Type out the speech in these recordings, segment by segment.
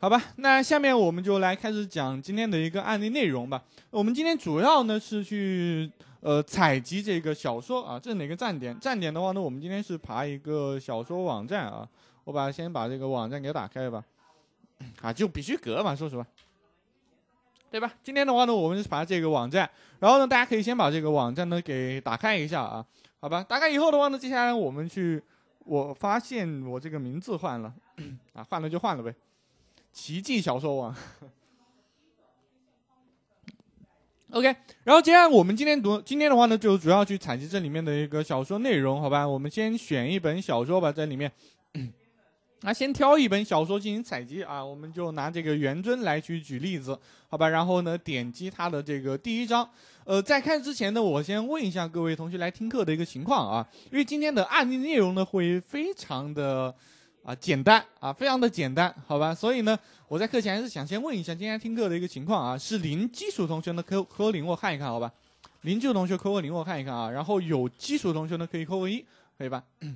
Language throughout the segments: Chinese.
好吧，那下面我们就来开始讲今天的一个案例内容吧。我们今天主要呢是去呃采集这个小说啊，这是哪个站点？站点的话呢，我们今天是爬一个小说网站啊。我把先把这个网站给打开吧。啊，就必须隔嘛，说实话，对吧？今天的话呢，我们是爬这个网站，然后呢，大家可以先把这个网站呢给打开一下啊。好吧，打开以后的话呢，接下来我们去。我发现我这个名字换了，啊，换了就换了呗。奇迹小说网，OK。然后接下来我们今天读，今天的话呢就主要去采集这里面的一个小说内容，好吧？我们先选一本小说吧，在里面。那先挑一本小说进行采集啊，我们就拿这个《元尊》来去举例子，好吧？然后呢，点击它的这个第一章，呃，在看之前呢，我先问一下各位同学来听课的一个情况啊，因为今天的案例内容呢会非常的啊简单啊，非常的简单，好吧？所以呢，我在课前还是想先问一下今天听课的一个情况啊，是零基础同学呢扣扣零我看一看，好吧？零基础同学扣个零我看一看啊，然后有基础同学呢可以扣个一，可以吧？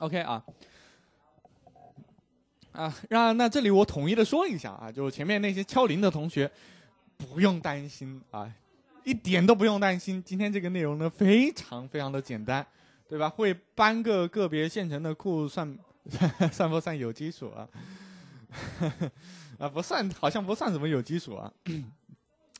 OK 啊，啊，那那这里我统一的说一下啊，就前面那些敲零的同学不用担心啊，一点都不不用担心。今天这个内容呢非常非常的简单，对吧？会搬个个别现成的库，算 算不算有基础啊？啊，不算，好像不算什么有基础啊。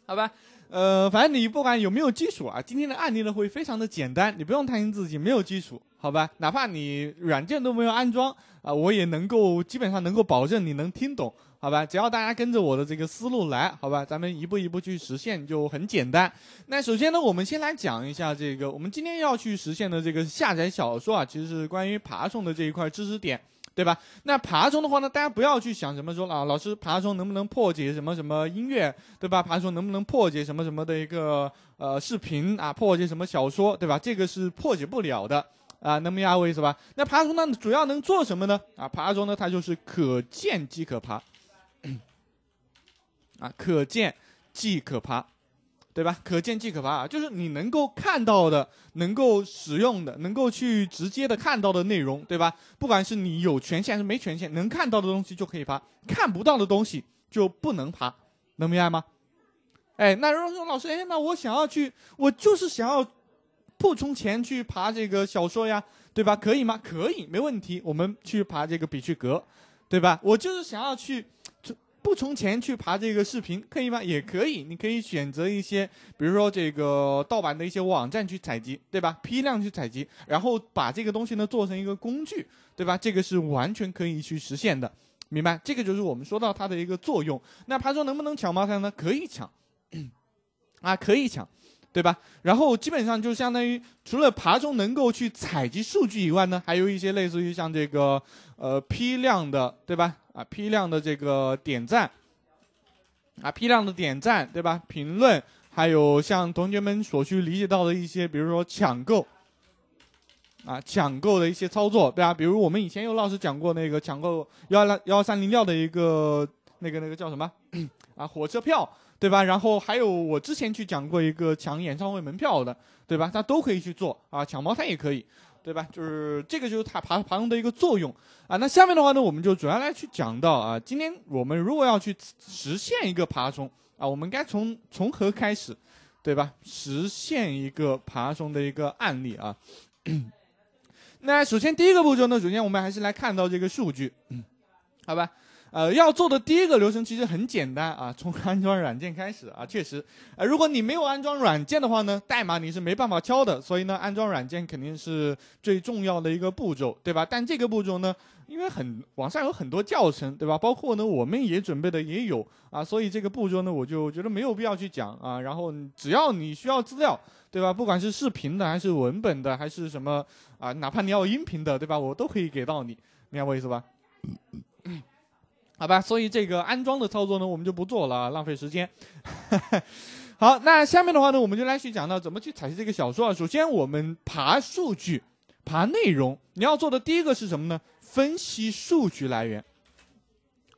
好吧，呃，反正你不管有没有基础啊，今天的案例呢会非常的简单，你不用担心自己没有基础。好吧，哪怕你软件都没有安装啊，我也能够基本上能够保证你能听懂，好吧？只要大家跟着我的这个思路来，好吧？咱们一步一步去实现，就很简单。那首先呢，我们先来讲一下这个我们今天要去实现的这个下载小说啊，其实是关于爬虫的这一块知识点，对吧？那爬虫的话呢，大家不要去想什么说啊，老师爬虫能不能破解什么什么音乐，对吧？爬虫能不能破解什么什么的一个呃视频啊，破解什么小说，对吧？这个是破解不了的。啊，能明白我意思吧？那爬虫呢，主要能做什么呢？啊，爬虫呢，它就是可见即可爬，啊，可见即可爬，对吧？可见即可爬，啊，就是你能够看到的、能够使用的、能够去直接的看到的内容，对吧？不管是你有权限还是没权限，能看到的东西就可以爬，看不到的东西就不能爬，能明白吗？哎，那如果说老师，哎，那我想要去，我就是想要。不充钱去爬这个小说呀，对吧？可以吗？可以，没问题。我们去爬这个比趣阁，对吧？我就是想要去，不充钱去爬这个视频，可以吗？也可以，你可以选择一些，比如说这个盗版的一些网站去采集，对吧？批量去采集，然后把这个东西呢做成一个工具，对吧？这个是完全可以去实现的，明白？这个就是我们说到它的一个作用。那爬虫能不能抢茅台呢？可以抢，啊，可以抢。对吧？然后基本上就相当于，除了爬虫能够去采集数据以外呢，还有一些类似于像这个，呃，批量的，对吧？啊，批量的这个点赞，啊，批量的点赞，对吧？评论，还有像同学们所需理解到的一些，比如说抢购，啊，抢购的一些操作，对吧？比如我们以前有老师讲过那个抢购幺幺幺三零六的一个那个那个叫什么？啊，火车票。对吧？然后还有我之前去讲过一个抢演唱会门票的，对吧？他都可以去做啊，抢茅台也可以，对吧？就是这个就是它爬爬虫的一个作用啊。那下面的话呢，我们就主要来去讲到啊，今天我们如果要去实现一个爬虫啊，我们该从从何开始，对吧？实现一个爬虫的一个案例啊。那首先第一个步骤呢，首先我们还是来看到这个数据，好吧？呃，要做的第一个流程其实很简单啊，从安装软件开始啊。确实，呃，如果你没有安装软件的话呢，代码你是没办法敲的，所以呢，安装软件肯定是最重要的一个步骤，对吧？但这个步骤呢，因为很网上有很多教程，对吧？包括呢，我们也准备的也有啊，所以这个步骤呢，我就觉得没有必要去讲啊。然后只要你需要资料，对吧？不管是视频的还是文本的还是什么啊，哪怕你要音频的，对吧？我都可以给到你，明白我意思吧？好吧，所以这个安装的操作呢，我们就不做了，浪费时间。好，那下面的话呢，我们就来去讲到怎么去采集这个小说。啊。首先，我们爬数据、爬内容，你要做的第一个是什么呢？分析数据来源，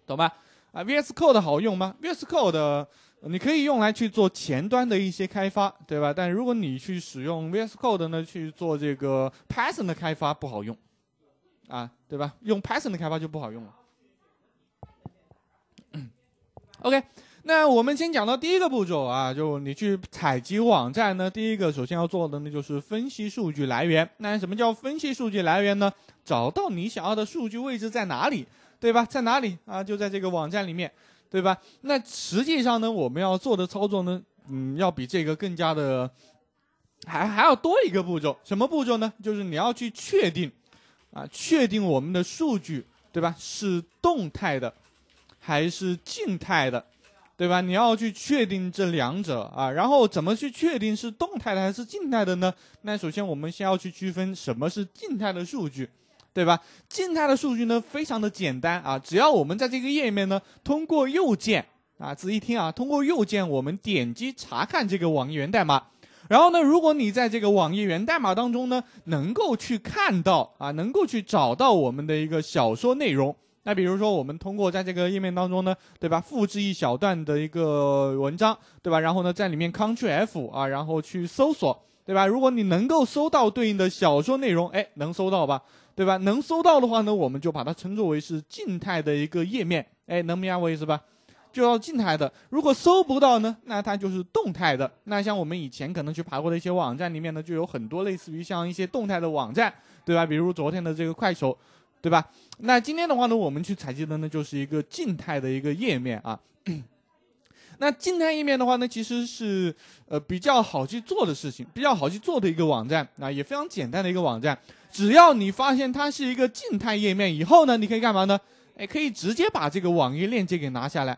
懂吧？啊，VS Code 好用吗？VS Code 你可以用来去做前端的一些开发，对吧？但如果你去使用 VS Code 呢去做这个 Python 的开发，不好用，啊，对吧？用 Python 的开发就不好用了。OK，那我们先讲到第一个步骤啊，就你去采集网站呢，第一个首先要做的呢就是分析数据来源。那什么叫分析数据来源呢？找到你想要的数据位置在哪里，对吧？在哪里啊？就在这个网站里面，对吧？那实际上呢，我们要做的操作呢，嗯，要比这个更加的，还还要多一个步骤。什么步骤呢？就是你要去确定，啊，确定我们的数据，对吧？是动态的。还是静态的，对吧？你要去确定这两者啊，然后怎么去确定是动态的还是静态的呢？那首先我们先要去区分什么是静态的数据，对吧？静态的数据呢非常的简单啊，只要我们在这个页面呢，通过右键啊，仔细听啊，通过右键我们点击查看这个网页源代码，然后呢，如果你在这个网页源代码当中呢，能够去看到啊，能够去找到我们的一个小说内容。那比如说，我们通过在这个页面当中呢，对吧，复制一小段的一个文章，对吧，然后呢，在里面 Ctrl F 啊，然后去搜索，对吧？如果你能够搜到对应的小说内容，哎，能搜到吧？对吧？能搜到的话呢，我们就把它称作为是静态的一个页面，哎，能明白我意思吧？就要静态的。如果搜不到呢，那它就是动态的。那像我们以前可能去爬过的一些网站里面呢，就有很多类似于像一些动态的网站，对吧？比如昨天的这个快手。对吧？那今天的话呢，我们去采集的呢就是一个静态的一个页面啊。那静态页面的话呢，其实是呃比较好去做的事情，比较好去做的一个网站啊，也非常简单的一个网站。只要你发现它是一个静态页面以后呢，你可以干嘛呢？哎，可以直接把这个网页链接给拿下来，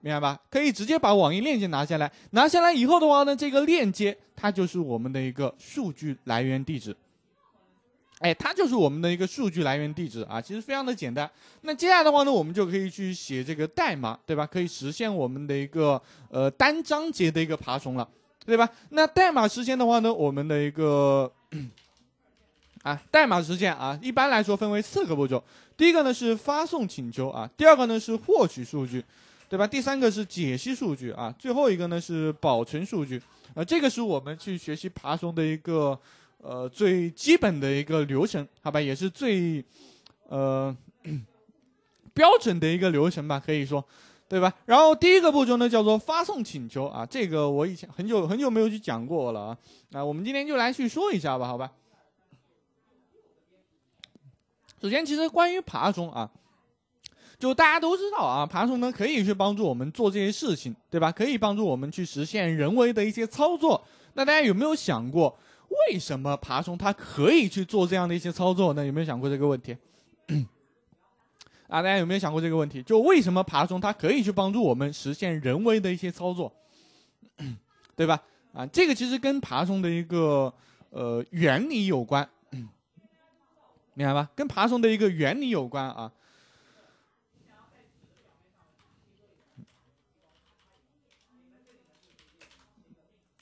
明白吧？可以直接把网页链接拿下来。拿下来以后的话呢，这个链接它就是我们的一个数据来源地址。哎，它就是我们的一个数据来源地址啊，其实非常的简单。那接下来的话呢，我们就可以去写这个代码，对吧？可以实现我们的一个呃单章节的一个爬虫了，对吧？那代码实现的话呢，我们的一个 啊代码实现啊，一般来说分为四个步骤。第一个呢是发送请求啊，第二个呢是获取数据，对吧？第三个是解析数据啊，最后一个呢是保存数据。呃，这个是我们去学习爬虫的一个。呃，最基本的一个流程，好吧，也是最呃 标准的一个流程吧，可以说，对吧？然后第一个步骤呢，叫做发送请求啊，这个我以前很久很久没有去讲过了啊，啊，我们今天就来去说一下吧，好吧？首先，其实关于爬虫啊，就大家都知道啊，爬虫呢可以去帮助我们做这些事情，对吧？可以帮助我们去实现人为的一些操作，那大家有没有想过？为什么爬虫它可以去做这样的一些操作呢？有没有想过这个问题？啊，大家有没有想过这个问题？就为什么爬虫它可以去帮助我们实现人为的一些操作，对吧？啊，这个其实跟爬虫的一个呃原理有关，明白吧？跟爬虫的一个原理有关啊。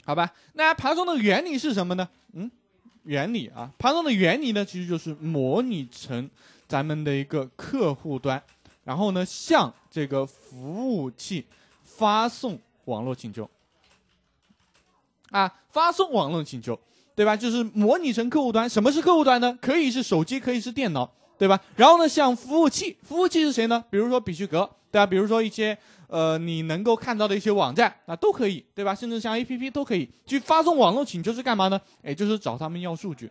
好吧，那爬虫的原理是什么呢？原理啊，盘虫的原理呢，其实就是模拟成咱们的一个客户端，然后呢，向这个服务器发送网络请求，啊，发送网络请求，对吧？就是模拟成客户端。什么是客户端呢？可以是手机，可以是电脑，对吧？然后呢，向服务器，服务器是谁呢？比如说比须格，对吧？比如说一些。呃，你能够看到的一些网站啊，都可以，对吧？甚至像 A P P 都可以去发送网络请求是干嘛呢？哎，就是找他们要数据，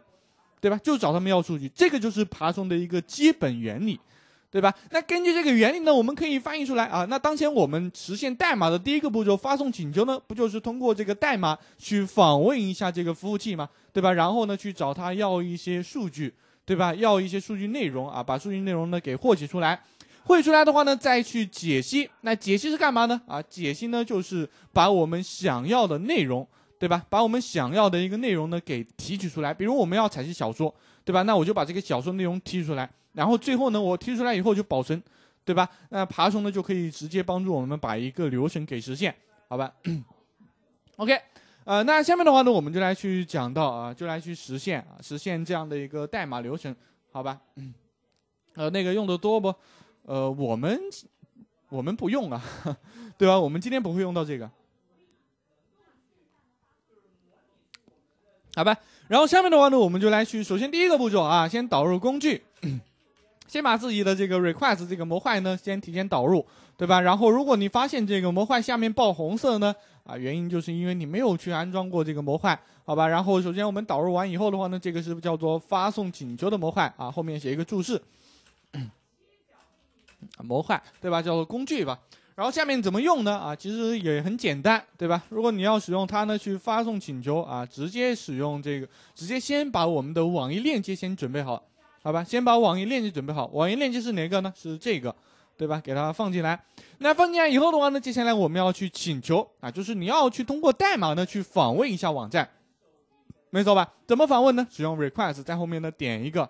对吧？就是找他们要数据，这个就是爬虫的一个基本原理，对吧？那根据这个原理呢，我们可以翻译出来啊。那当前我们实现代码的第一个步骤，发送请求呢，不就是通过这个代码去访问一下这个服务器吗？对吧？然后呢，去找他要一些数据，对吧？要一些数据内容啊，把数据内容呢给获取出来。绘出来的话呢，再去解析。那解析是干嘛呢？啊，解析呢就是把我们想要的内容，对吧？把我们想要的一个内容呢给提取出来。比如我们要采集小说，对吧？那我就把这个小说内容提取出来。然后最后呢，我提取出来以后就保存，对吧？那爬虫呢就可以直接帮助我们把一个流程给实现，好吧？OK，呃，那下面的话呢，我们就来去讲到啊，就来去实现啊，实现这样的一个代码流程，好吧？呃，那个用的多不？呃，我们我们不用啊，对吧？我们今天不会用到这个，好吧？然后下面的话呢，我们就来去，首先第一个步骤啊，先导入工具，先把自己的这个 request 这个模块呢，先提前导入，对吧？然后如果你发现这个模块下面爆红色呢，啊，原因就是因为你没有去安装过这个模块，好吧？然后首先我们导入完以后的话呢，这个是叫做发送请求的模块啊，后面写一个注释。模块，对吧？叫做工具吧。然后下面怎么用呢？啊，其实也很简单对吧？如果你要使用它呢，去发送请求啊，直接使用这个，直接先把我们的网页链接先准备好，好吧？先把网页链接准备好。网页链接是哪个呢？是这个，对吧？给它放进来。那放进来以后的话呢，接下来我们要去请求啊，就是你要去通过代码呢去访问一下网站，没错吧？怎么访问呢？使用 request 在后面呢点一个，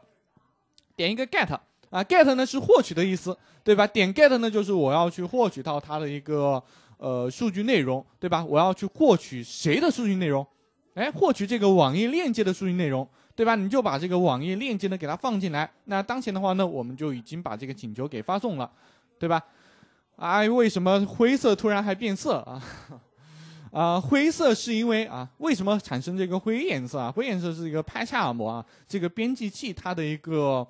点一个 get。啊，get 呢是获取的意思，对吧？点 get 呢就是我要去获取到它的一个呃数据内容，对吧？我要去获取谁的数据内容？哎，获取这个网页链接的数据内容，对吧？你就把这个网页链接呢给它放进来。那当前的话呢，我们就已经把这个请求给发送了，对吧？哎，为什么灰色突然还变色啊？啊，灰色是因为啊，为什么产生这个灰颜色啊？灰颜色是一个帕切尔膜啊，这个编辑器它的一个。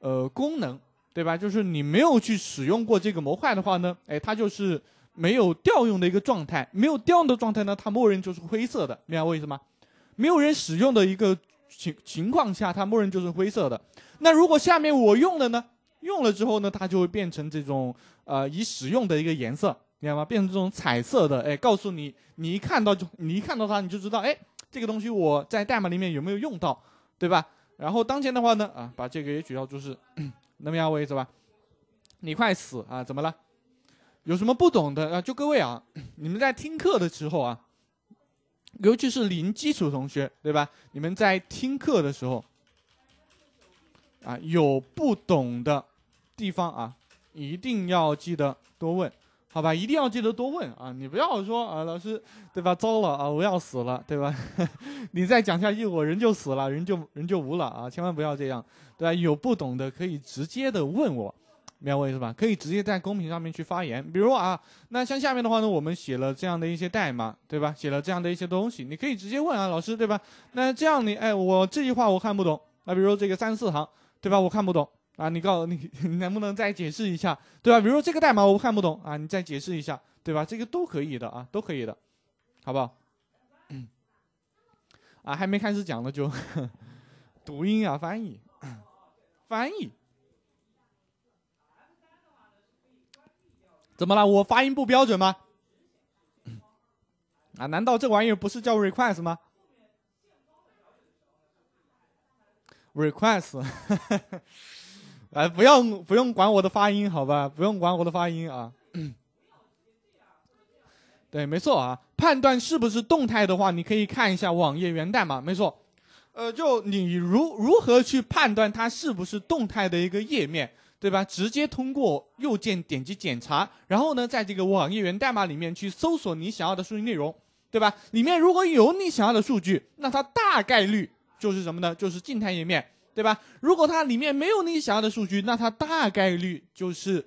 呃，功能，对吧？就是你没有去使用过这个模块的话呢，哎，它就是没有调用的一个状态，没有调用的状态呢，它默认就是灰色的，明白我意思吗？没有人使用的一个情情况下，它默认就是灰色的。那如果下面我用了呢？用了之后呢，它就会变成这种呃，已使用的一个颜色，明白吗？变成这种彩色的，哎，告诉你，你一看到就，你一看到它，你就知道，哎，这个东西我在代码里面有没有用到，对吧？然后当前的话呢，啊，把这个也取消注释，能明白我意思吧？你快死啊！怎么了？有什么不懂的啊？就各位啊，你们在听课的时候啊，尤其是零基础同学对吧？你们在听课的时候啊，有不懂的地方啊，一定要记得多问。好吧，一定要记得多问啊！你不要说啊，老师，对吧？糟了啊，我要死了，对吧？你再讲下去，我人就死了，人就人就无了啊！千万不要这样，对吧？有不懂的可以直接的问我，明白我意思吧？可以直接在公屏上面去发言，比如啊，那像下面的话呢，我们写了这样的一些代码，对吧？写了这样的一些东西，你可以直接问啊，老师，对吧？那这样你，哎，我这句话我看不懂啊，比如这个三十四行，对吧？我看不懂。啊，你告诉 你能不能再解释一下，对吧？比如说这个代码我看不懂啊，你再解释一下，对吧？这个都可以的啊，都可以的，好不好？啊，还没开始讲呢就读音啊，翻译，翻译，怎么了？我发音不标准吗？啊，难道这玩意儿不是叫 request 吗？request。哎，不用不用管我的发音，好吧？不用管我的发音啊。对，没错啊。判断是不是动态的话，你可以看一下网页源代码，没错。呃，就你如如何去判断它是不是动态的一个页面，对吧？直接通过右键点击检查，然后呢，在这个网页源代码里面去搜索你想要的数据内容，对吧？里面如果有你想要的数据，那它大概率就是什么呢？就是静态页面。对吧？如果它里面没有你想要的数据，那它大概率就是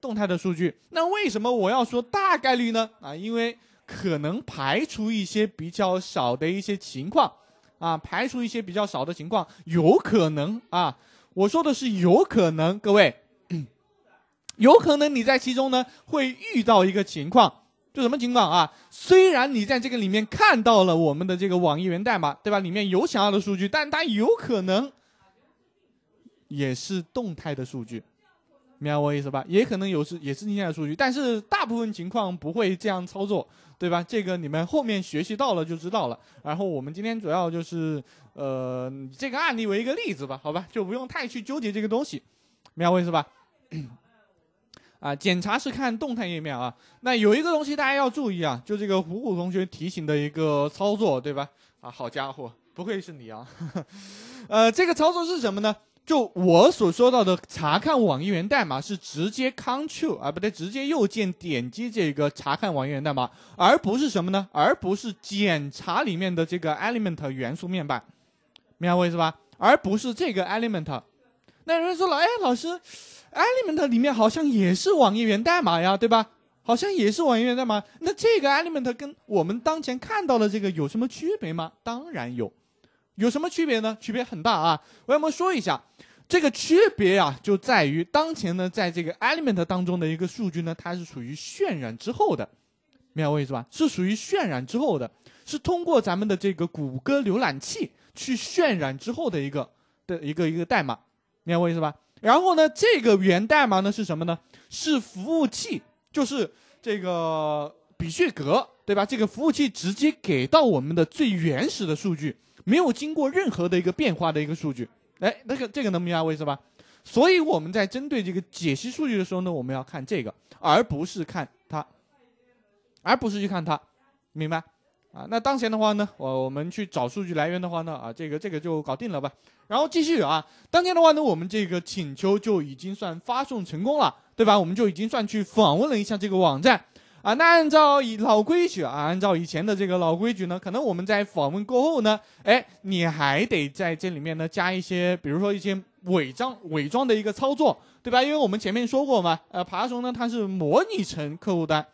动态的数据。那为什么我要说大概率呢？啊，因为可能排除一些比较少的一些情况，啊，排除一些比较少的情况，有可能啊，我说的是有可能，各位，有可能你在其中呢会遇到一个情况，就什么情况啊？虽然你在这个里面看到了我们的这个网易云代码，对吧？里面有想要的数据，但它有可能。也是动态的数据，明白我意思吧？也可能有是也是静态数据，但是大部分情况不会这样操作，对吧？这个你们后面学习到了就知道了。然后我们今天主要就是呃，这个案例为一个例子吧，好吧？就不用太去纠结这个东西，明白我意思吧？啊，检查是看动态页面啊。那有一个东西大家要注意啊，就这个虎虎同学提醒的一个操作，对吧？啊，好家伙，不愧是你啊！呃，这个操作是什么呢？就我所说到的查看网页源代码是直接 Ctrl 啊，不对，直接右键点击这个查看网页源代码，而不是什么呢？而不是检查里面的这个 Element 元素面板，明白我意思吧？而不是这个 Element。那有人说了，哎，老师，Element 里面好像也是网页源代码呀，对吧？好像也是网页源代码。那这个 Element 跟我们当前看到的这个有什么区别吗？当然有。有什么区别呢？区别很大啊！我跟你们说一下，这个区别呀，就在于当前呢，在这个 element 当中的一个数据呢，它是属于渲染之后的，明白我意思吧？是属于渲染之后的，是通过咱们的这个谷歌浏览器去渲染之后的一个的一个一个代码，明白我意思吧？然后呢，这个源代码呢是什么呢？是服务器，就是这个比序格，对吧？这个服务器直接给到我们的最原始的数据。没有经过任何的一个变化的一个数据，哎，那个这个能明白我意思吧？所以我们在针对这个解析数据的时候呢，我们要看这个，而不是看它，而不是去看它，明白？啊，那当前的话呢，我我们去找数据来源的话呢，啊，这个这个就搞定了吧？然后继续啊，当前的话呢，我们这个请求就已经算发送成功了，对吧？我们就已经算去访问了一下这个网站。啊，那按照以老规矩啊，按照以前的这个老规矩呢，可能我们在访问过后呢，哎，你还得在这里面呢加一些，比如说一些伪装伪装的一个操作，对吧？因为我们前面说过嘛，呃，爬虫呢它是模拟成客户端，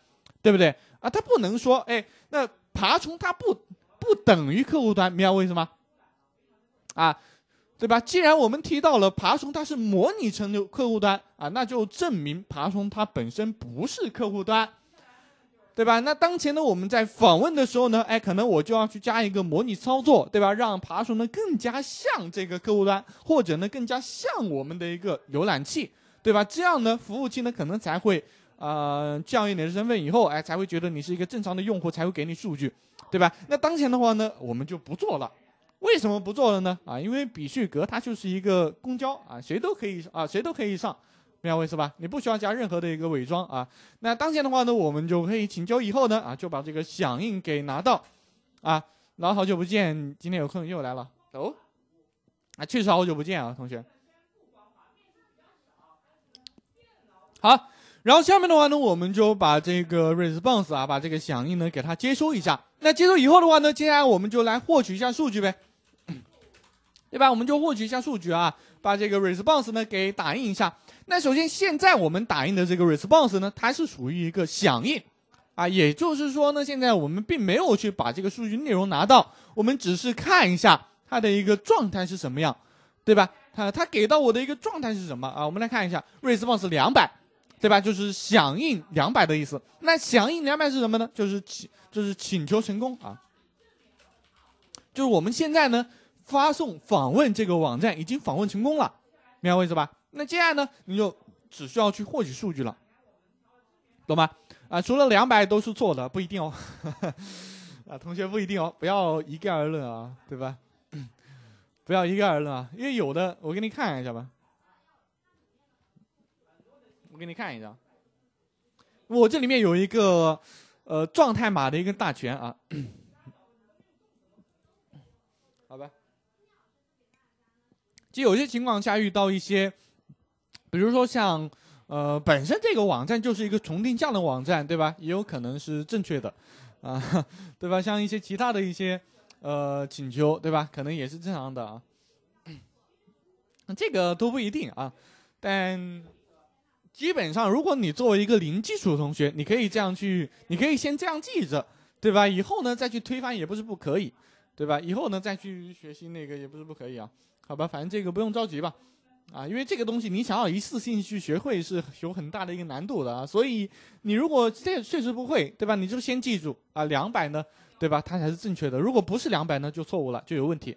对不对？啊，它不能说哎，那爬虫它不不等于客户端，明白我意思吗？啊，对吧？既然我们提到了爬虫它是模拟成客户端啊，那就证明爬虫它本身不是客户端。对吧？那当前呢？我们在访问的时候呢？哎，可能我就要去加一个模拟操作，对吧？让爬虫呢更加像这个客户端，或者呢更加像我们的一个浏览器，对吧？这样呢，服务器呢可能才会，呃，降一点身份以后，哎，才会觉得你是一个正常的用户，才会给你数据，对吧？那当前的话呢，我们就不做了。为什么不做了呢？啊，因为比旭格它就是一个公交啊，谁都可以啊，谁都可以上。两位是吧？你不需要加任何的一个伪装啊。那当前的话呢，我们就可以请求以后呢啊，就把这个响应给拿到啊。然后好久不见，今天有空又来了，哦，啊，确实好久不见啊，同学。好，然后下面的话呢，我们就把这个 response 啊，把这个响应呢给它接收一下。那接收以后的话呢，接下来我们就来获取一下数据呗，对吧？我们就获取一下数据啊，把这个 response 呢给打印一下。那首先，现在我们打印的这个 response 呢，它是属于一个响应，啊，也就是说呢，现在我们并没有去把这个数据内容拿到，我们只是看一下它的一个状态是什么样，对吧？它它给到我的一个状态是什么啊？我们来看一下 response 两百，对吧？就是响应两百的意思。那响应两百是什么呢？就是请就是请求成功啊，就是我们现在呢发送访问这个网站已经访问成功了，明白我意思吧？那这样呢，你就只需要去获取数据了，懂吗？啊，除了两百都是错的，不一定哦。啊，同学不一定哦，不要一概而论啊，对吧？不要一概而论啊，因为有的，我给你看一下吧。我给你看一下，我这里面有一个，呃，状态码的一个大全啊。好吧。就有些情况下遇到一些。比如说像，呃，本身这个网站就是一个重定向的网站，对吧？也有可能是正确的，啊，对吧？像一些其他的一些，呃，请求，对吧？可能也是正常的啊。这个都不一定啊，但基本上，如果你作为一个零基础的同学，你可以这样去，你可以先这样记着，对吧？以后呢再去推翻也不是不可以，对吧？以后呢再去学习那个也不是不可以啊。好吧，反正这个不用着急吧。啊，因为这个东西你想要一次性去学会是有很大的一个难度的啊，所以你如果这确实不会，对吧？你就先记住啊，两百呢，对吧？它才是正确的。如果不是两百呢，就错误了，就有问题，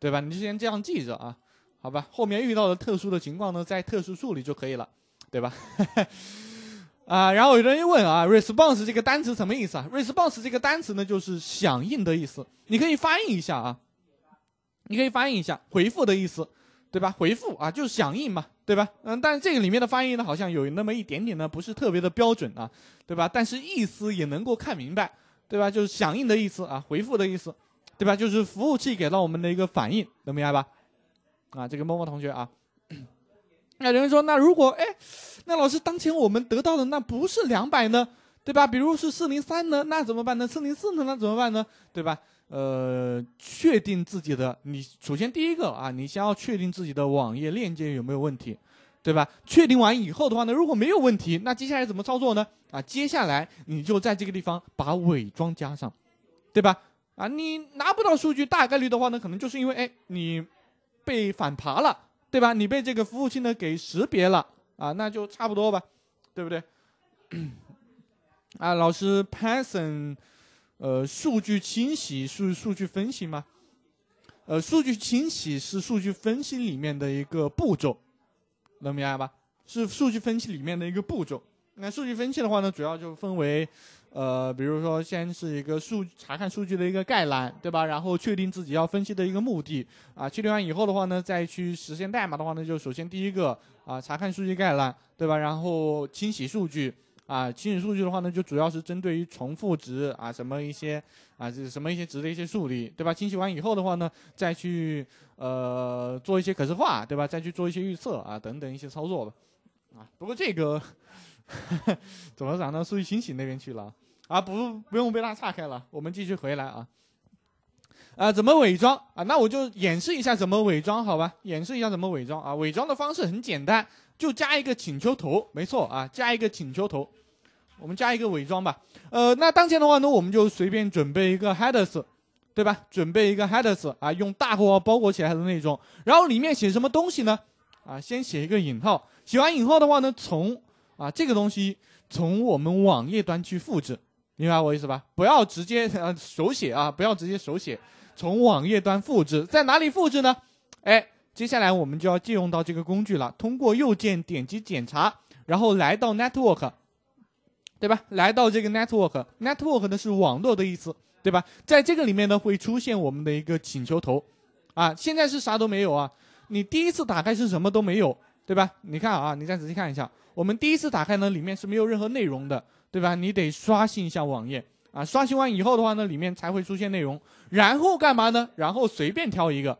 对吧？你就先这样记着啊，好吧？后面遇到的特殊的情况呢，在特殊处理就可以了，对吧？啊，然后有人又问啊，response 这个单词什么意思啊？response 这个单词呢，就是响应的意思，你可以翻译一下啊，你可以翻译一下，回复的意思。对吧？回复啊，就是响应嘛，对吧？嗯，但是这个里面的发音呢，好像有那么一点点呢，不是特别的标准啊，对吧？但是意思也能够看明白，对吧？就是响应的意思啊，回复的意思，对吧？就是服务器给到我们的一个反应，能明白吧？啊，这个默默同学啊，那有人说，那如果哎，那老师当前我们得到的那不是两百呢，对吧？比如是四零三呢，那怎么办呢？四零四呢，那怎么办呢？对吧？呃，确定自己的，你首先第一个啊，你先要确定自己的网页链接有没有问题，对吧？确定完以后的话呢，如果没有问题，那接下来怎么操作呢？啊，接下来你就在这个地方把伪装加上，对吧？啊，你拿不到数据，大概率的话呢，可能就是因为哎，你被反爬了，对吧？你被这个服务器呢给识别了，啊，那就差不多吧，对不对？啊，老师，Python。呃，数据清洗是数据分析吗？呃，数据清洗是数据分析里面的一个步骤，能明白吧？是数据分析里面的一个步骤。那数据分析的话呢，主要就分为，呃，比如说先是一个数查看数据的一个概览，对吧？然后确定自己要分析的一个目的，啊，确定完以后的话呢，再去实现代码的话呢，就首先第一个啊，查看数据概览，对吧？然后清洗数据。啊，清洗数据的话呢，就主要是针对于重复值啊，什么一些啊，这是什么一些值的一些处理，对吧？清洗完以后的话呢，再去呃做一些可视化，对吧？再去做一些预测啊等等一些操作。吧。啊，不过这个，怎么讲呢？数据清洗那边去了啊，不不用被他岔开了，我们继续回来啊。啊，怎么伪装啊？那我就演示一下怎么伪装，好吧？演示一下怎么伪装啊？伪装的方式很简单。就加一个请求头，没错啊，加一个请求头，我们加一个伪装吧。呃，那当前的话呢，我们就随便准备一个 headers，对吧？准备一个 headers，啊，用大括号包裹起来的那种。然后里面写什么东西呢？啊，先写一个引号。写完引号的话呢，从啊这个东西从我们网页端去复制，明白我意思吧？不要直接呃手写啊，不要直接手写，从网页端复制。在哪里复制呢？哎。接下来我们就要借用到这个工具了，通过右键点击检查，然后来到 Network，对吧？来到这个 Network，Network 呢是网络的意思，对吧？在这个里面呢会出现我们的一个请求头，啊，现在是啥都没有啊。你第一次打开是什么都没有，对吧？你看啊，你再仔细看一下，我们第一次打开呢里面是没有任何内容的，对吧？你得刷新一下网页啊，刷新完以后的话呢里面才会出现内容。然后干嘛呢？然后随便挑一个。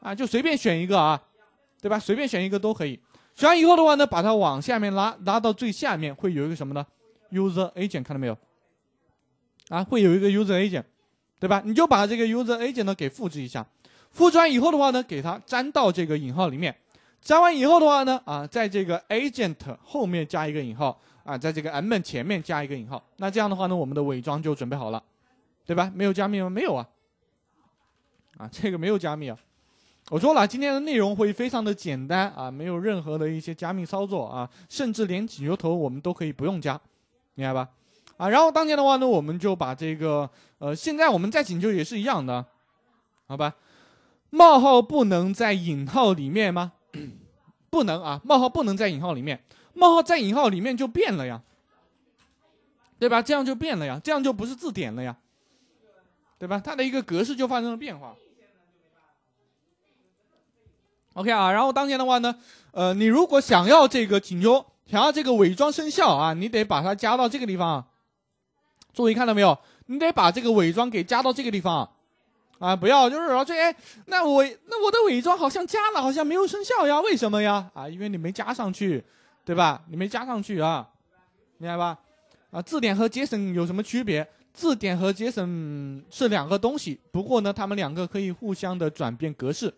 啊，就随便选一个啊，对吧？随便选一个都可以。选完以后的话呢，把它往下面拉，拉到最下面会有一个什么呢？User agent，看到没有？啊，会有一个 User agent，对吧？你就把这个 User agent 呢给复制一下，复制完以后的话呢，给它粘到这个引号里面。粘完以后的话呢，啊，在这个 Agent 后面加一个引号，啊，在这个 M 前面加一个引号。那这样的话呢，我们的伪装就准备好了，对吧？没有加密吗？没有啊。啊，这个没有加密啊。我说了，今天的内容会非常的简单啊，没有任何的一些加密操作啊，甚至连求头我们都可以不用加，明白吧？啊，然后当前的话呢，我们就把这个呃，现在我们在请求也是一样的，好吧？冒号不能在引号里面吗？不能啊，冒号不能在引号里面，冒号在引号里面就变了呀，对吧？这样就变了呀，这样就不是字典了呀，对吧？它的一个格式就发生了变化。OK 啊，然后当前的话呢，呃，你如果想要这个请求，想要这个伪装生效啊，你得把它加到这个地方。注意看到没有，你得把这个伪装给加到这个地方，啊，不要就是说这哎，那我那我的伪装好像加了，好像没有生效呀，为什么呀？啊，因为你没加上去，对吧？你没加上去啊，明白吧？啊，字典和 JSON 有什么区别？字典和 JSON 是两个东西，不过呢，他们两个可以互相的转变格式，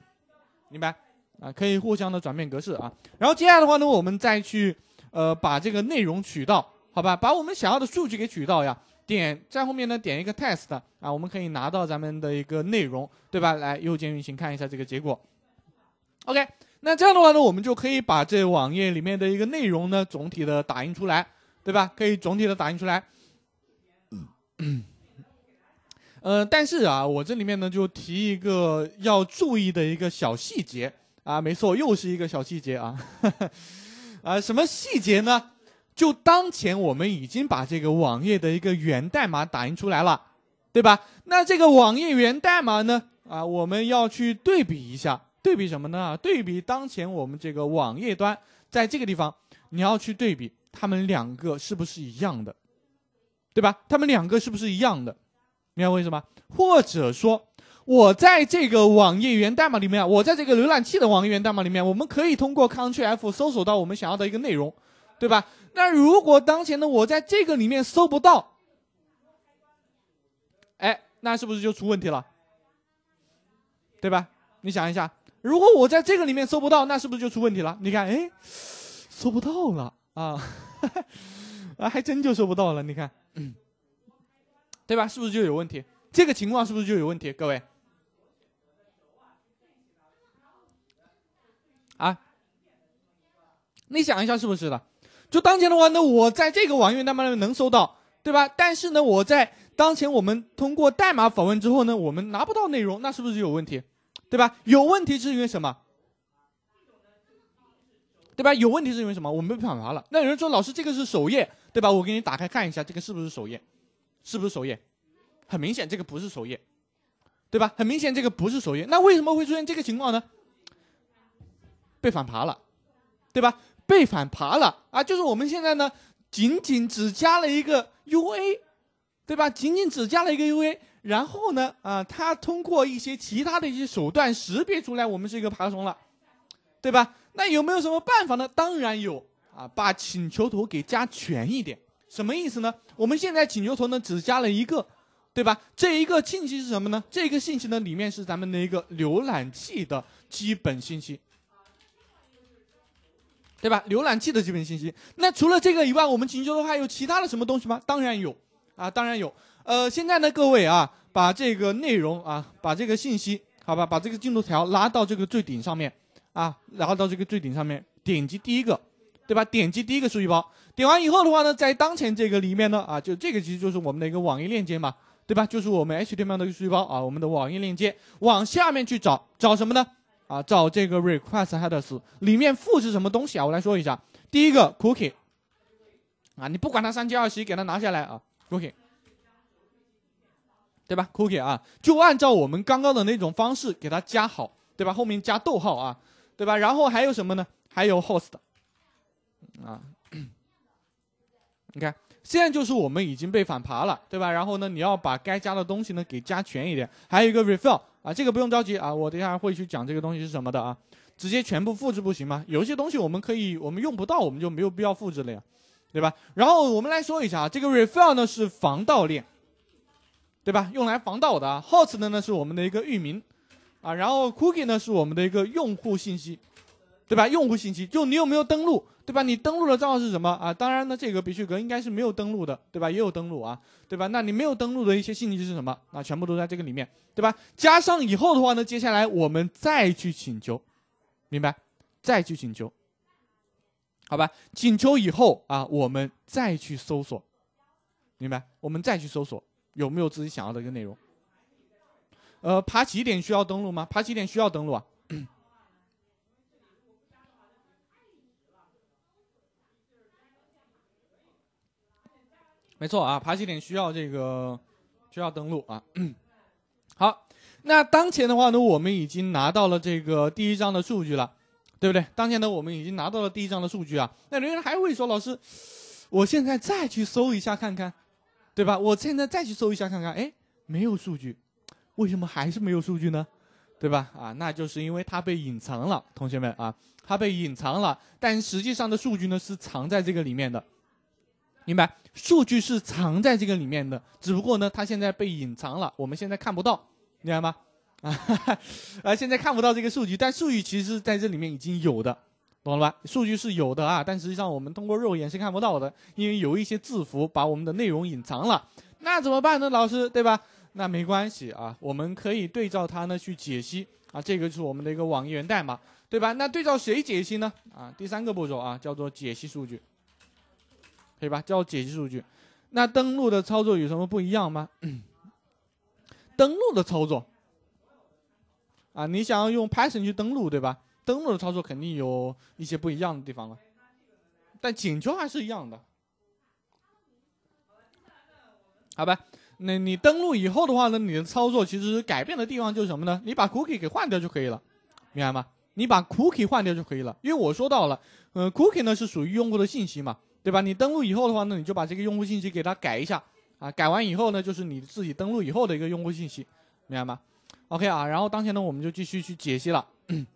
明白？啊，可以互相的转变格式啊。然后接下来的话呢，我们再去呃把这个内容取到，好吧，把我们想要的数据给取到呀。点在后面呢，点一个 test 啊，我们可以拿到咱们的一个内容，对吧？来右键运行看一下这个结果。OK，那这样的话呢，我们就可以把这网页里面的一个内容呢，总体的打印出来，对吧？可以总体的打印出来。嗯，呃，但是啊，我这里面呢就提一个要注意的一个小细节。啊，没错，又是一个小细节啊，啊，什么细节呢？就当前我们已经把这个网页的一个源代码打印出来了，对吧？那这个网页源代码呢？啊，我们要去对比一下，对比什么呢？对比当前我们这个网页端在这个地方，你要去对比它们两个是不是一样的，对吧？它们两个是不是一样的？明白我意思吗？或者说？我在这个网页源代码里面，我在这个浏览器的网页源代码里面，我们可以通过 Ctrl+F 搜索到我们想要的一个内容，对吧？那如果当前的我在这个里面搜不到，哎，那是不是就出问题了？对吧？你想一下，如果我在这个里面搜不到，那是不是就出问题了？你看，哎，搜不到了 啊，还真就搜不到了。你看，对吧？是不是就有问题？这个情况是不是就有问题？各位？你想一下是不是的？就当前的话，那我在这个网页那面能搜到，对吧？但是呢，我在当前我们通过代码访问之后呢，我们拿不到内容，那是不是有问题？对吧？有问题是因为什么？对吧？有问题是因为什么？我们被反扒了。那有人说，老师这个是首页，对吧？我给你打开看一下，这个是不是首页？是不是首页？很明显这个不是首页，对吧？很明显这个不是首页。那为什么会出现这个情况呢？被反爬了，对吧？被反爬了啊！就是我们现在呢，仅仅只加了一个 UA，对吧？仅仅只加了一个 UA，然后呢，啊，它通过一些其他的一些手段识别出来我们是一个爬虫了，对吧？那有没有什么办法呢？当然有啊，把请求头给加全一点，什么意思呢？我们现在请求头呢只加了一个，对吧？这一个信息是什么呢？这个信息呢里面是咱们的一个浏览器的基本信息。对吧？浏览器的基本信息。那除了这个以外，我们请求的话有其他的什么东西吗？当然有，啊，当然有。呃，现在呢，各位啊，把这个内容啊，把这个信息，好吧，把这个进度条拉到这个最顶上面，啊，然后到这个最顶上面，点击第一个，对吧？点击第一个数据包。点完以后的话呢，在当前这个里面呢，啊，就这个其实就是我们的一个网页链接嘛，对吧？就是我们 HTML 的数据包啊，我们的网页链接，往下面去找，找什么呢？啊，找这个 request headers 里面复是什么东西啊？我来说一下，第一个 cookie，啊，你不管它三七二十一，给它拿下来啊，cookie，对吧？cookie，啊，就按照我们刚刚的那种方式给它加好，对吧？后面加逗号啊，对吧？然后还有什么呢？还有 host，啊，你看，现在就是我们已经被反爬了，对吧？然后呢，你要把该加的东西呢给加全一点，还有一个 refel。啊，这个不用着急啊，我等一下会去讲这个东西是什么的啊，直接全部复制不行吗？有些东西我们可以，我们用不到，我们就没有必要复制了呀，对吧？然后我们来说一下，这个 r e f e r 呢是防盗链，对吧？用来防盗的。host 呢是我们的一个域名，啊，然后 cookie 呢是我们的一个用户信息。对吧？用户信息就你有没有登录？对吧？你登录的账号是什么啊？当然呢，这个必须格应该是没有登录的，对吧？也有登录啊，对吧？那你没有登录的一些信息是什么啊？全部都在这个里面，对吧？加上以后的话呢，接下来我们再去请求，明白？再去请求，好吧？请求以后啊，我们再去搜索，明白？我们再去搜索有没有自己想要的一个内容。呃，爬起点需要登录吗？爬起点需要登录啊。没错啊，爬起点需要这个，需要登录啊。好，那当前的话呢，我们已经拿到了这个第一张的数据了，对不对？当前呢，我们已经拿到了第一张的数据啊。那人员还会说，老师，我现在再去搜一下看看，对吧？我现在再去搜一下看看，哎，没有数据，为什么还是没有数据呢？对吧？啊，那就是因为它被隐藏了，同学们啊，它被隐藏了，但实际上的数据呢是藏在这个里面的。明白，数据是藏在这个里面的，只不过呢，它现在被隐藏了，我们现在看不到，明白吗？啊 啊，现在看不到这个数据，但数据其实是在这里面已经有的，懂了吧？数据是有的啊，但实际上我们通过肉眼是看不到的，因为有一些字符把我们的内容隐藏了，那怎么办呢？老师，对吧？那没关系啊，我们可以对照它呢去解析啊，这个是我们的一个网页源代码，对吧？那对照谁解析呢？啊，第三个步骤啊，叫做解析数据。可以吧？叫解析数据。那登录的操作有什么不一样吗？登录的操作啊，你想要用 Python 去登录，对吧？登录的操作肯定有一些不一样的地方了，但请求还是一样的。好吧，那你登录以后的话呢，你的操作其实改变的地方就是什么呢？你把 Cookie 给换掉就可以了，明白吗？你把 Cookie 换掉就可以了，因为我说到了，嗯，Cookie 呢是属于用户的信息嘛。对吧？你登录以后的话，那你就把这个用户信息给它改一下啊。改完以后呢，就是你自己登录以后的一个用户信息，明白吗？OK 啊，然后当前呢，我们就继续去解析了。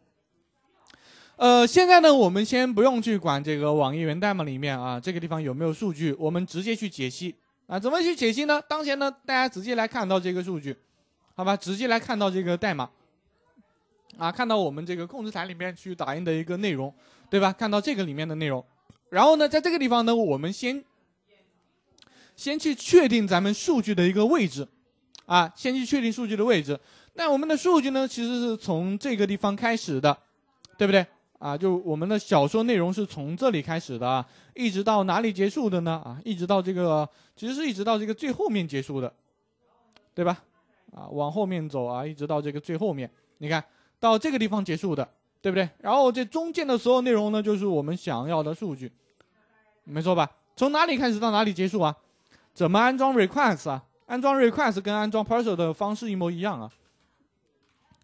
呃，现在呢，我们先不用去管这个网页源代码里面啊，这个地方有没有数据，我们直接去解析啊。怎么去解析呢？当前呢，大家直接来看到这个数据，好吧？直接来看到这个代码啊，看到我们这个控制台里面去打印的一个内容，对吧？看到这个里面的内容。然后呢，在这个地方呢，我们先先去确定咱们数据的一个位置，啊，先去确定数据的位置。那我们的数据呢，其实是从这个地方开始的，对不对？啊，就我们的小说内容是从这里开始的，啊，一直到哪里结束的呢？啊，一直到这个其实是一直到这个最后面结束的，对吧？啊，往后面走啊，一直到这个最后面，你看到这个地方结束的，对不对？然后这中间的所有内容呢，就是我们想要的数据。没错吧？从哪里开始到哪里结束啊？怎么安装 request 啊？安装 request 跟安装 p e r s o n 的方式一模一样啊？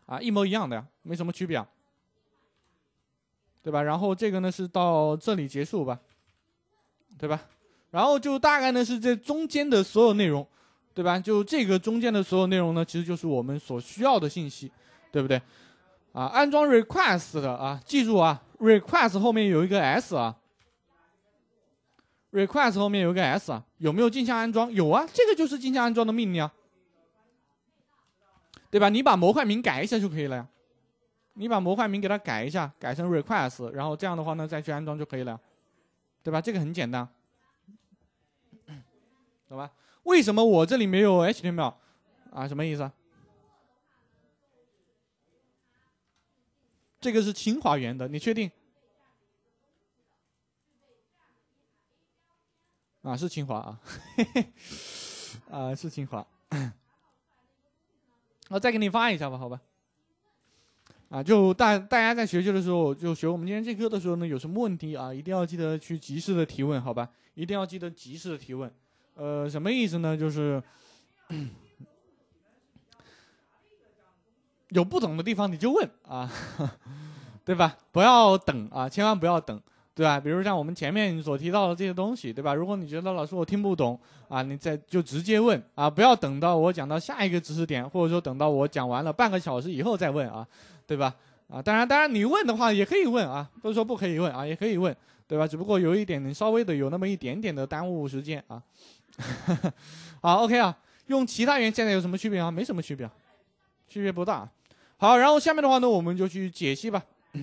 啊，一模一样的呀，没什么区别，啊，对吧？然后这个呢是到这里结束吧，对吧？然后就大概呢是这中间的所有内容，对吧？就这个中间的所有内容呢，其实就是我们所需要的信息，对不对？啊，安装 request 的啊，记住啊，request 后面有一个 s 啊。request 后面有个 s 啊，有没有镜像安装？有啊，这个就是镜像安装的命令啊，对吧？你把模块名改一下就可以了呀，你把模块名给它改一下，改成 request，然后这样的话呢再去安装就可以了，对吧？这个很简单，懂吧？为什么我这里没有 html 啊？什么意思？这个是清华园的，你确定？啊，是清华啊，啊，是清华。我再给你发一下吧，好吧。啊，就大大家在学习的时候，就学我们今天这课的时候呢，有什么问题啊，一定要记得去及时的提问，好吧？一定要记得及时的提问。呃，什么意思呢？就是 有不懂的地方你就问啊，对吧？不要等啊，千万不要等。对吧？比如像我们前面所提到的这些东西，对吧？如果你觉得老师我听不懂啊，你再就直接问啊，不要等到我讲到下一个知识点，或者说等到我讲完了半个小时以后再问啊，对吧？啊，当然，当然你问的话也可以问啊，不是说不可以问啊，也可以问，对吧？只不过有一点，你稍微的有那么一点点的耽误时间啊。好，OK 啊，用其他元现在有什么区别啊？没什么区别，区别不大。好，然后下面的话呢，我们就去解析吧，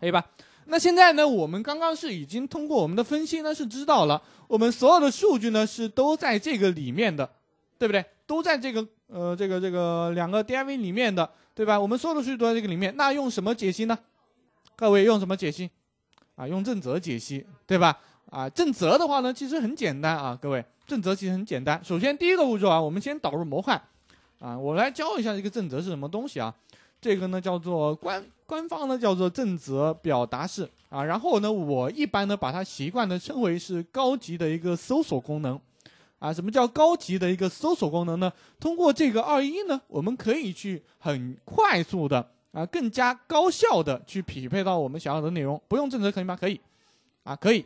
可以吧？那现在呢，我们刚刚是已经通过我们的分析呢，是知道了我们所有的数据呢是都在这个里面的，对不对？都在这个呃这个这个两个 DIV 里面的，对吧？我们所有的数据都在这个里面。那用什么解析呢？各位用什么解析？啊，用正则解析，对吧？啊，正则的话呢，其实很简单啊，各位，正则其实很简单。首先第一个步骤啊，我们先导入模块，啊，我来教一下这个正则是什么东西啊，这个呢叫做关。官方呢叫做正则表达式啊，然后呢，我一般呢把它习惯的称为是高级的一个搜索功能，啊，什么叫高级的一个搜索功能呢？通过这个二一呢，我们可以去很快速的啊，更加高效的去匹配到我们想要的内容。不用正则可以吗？可以，啊可以，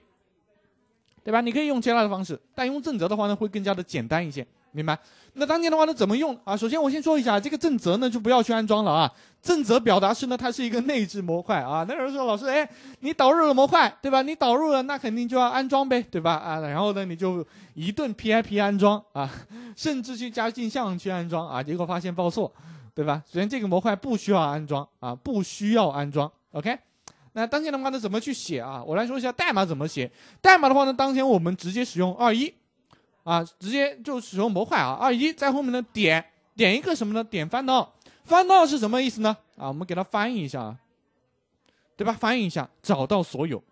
对吧？你可以用其他的方式，但用正则的话呢，会更加的简单一些。明白，那当前的话呢怎么用啊？首先我先说一下，这个正则呢就不要去安装了啊。正则表达式呢它是一个内置模块啊。那有人说老师，哎，你导入了模块对吧？你导入了那肯定就要安装呗对吧？啊，然后呢你就一顿 pip 安装啊，甚至去加镜像去安装啊，结果发现报错，对吧？首先这个模块不需要安装啊，不需要安装。OK，那当前的话呢怎么去写啊？我来说一下代码怎么写。代码的话呢当前我们直接使用二一。啊，直接就使用模块啊，二一在后面的点点一个什么呢？点翻到，翻到是什么意思呢？啊，我们给它翻译一下啊，对吧？翻译一下，找到所有，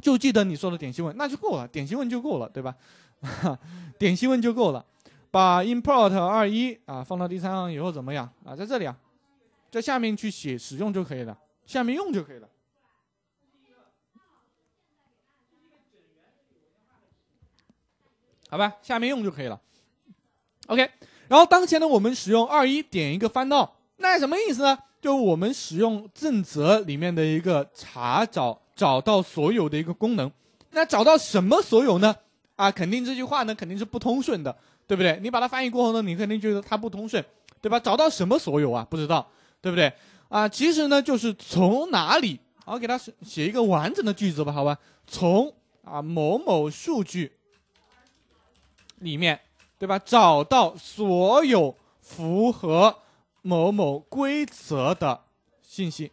就记得你说的点析问，那就够了，点析问就够了，对吧？点析问就够了，把 import 二一啊放到第三行以后怎么样？啊，在这里啊，在下面去写使用就可以了，下面用就可以了。好吧，下面用就可以了。OK，然后当前呢，我们使用二一点一个翻到，那什么意思呢？就我们使用正则里面的一个查找，找到所有的一个功能。那找到什么所有呢？啊，肯定这句话呢肯定是不通顺的，对不对？你把它翻译过后呢，你肯定觉得它不通顺，对吧？找到什么所有啊？不知道，对不对？啊，其实呢就是从哪里？好，给它写一个完整的句子吧。好吧，从啊某某数据。里面，对吧？找到所有符合某某规则的信息，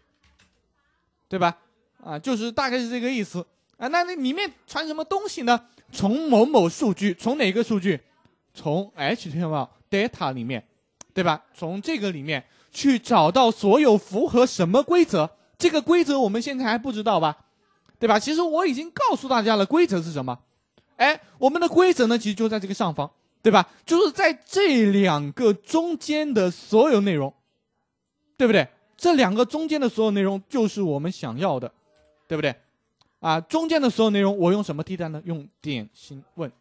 对吧？啊，就是大概是这个意思啊。那那里面传什么东西呢？从某某数据，从哪个数据？从 h t m l data 里面，对吧？从这个里面去找到所有符合什么规则？这个规则我们现在还不知道吧？对吧？其实我已经告诉大家了，规则是什么。哎，我们的规则呢，其实就在这个上方，对吧？就是在这两个中间的所有内容，对不对？这两个中间的所有内容就是我们想要的，对不对？啊，中间的所有内容我用什么替代呢？用点心问，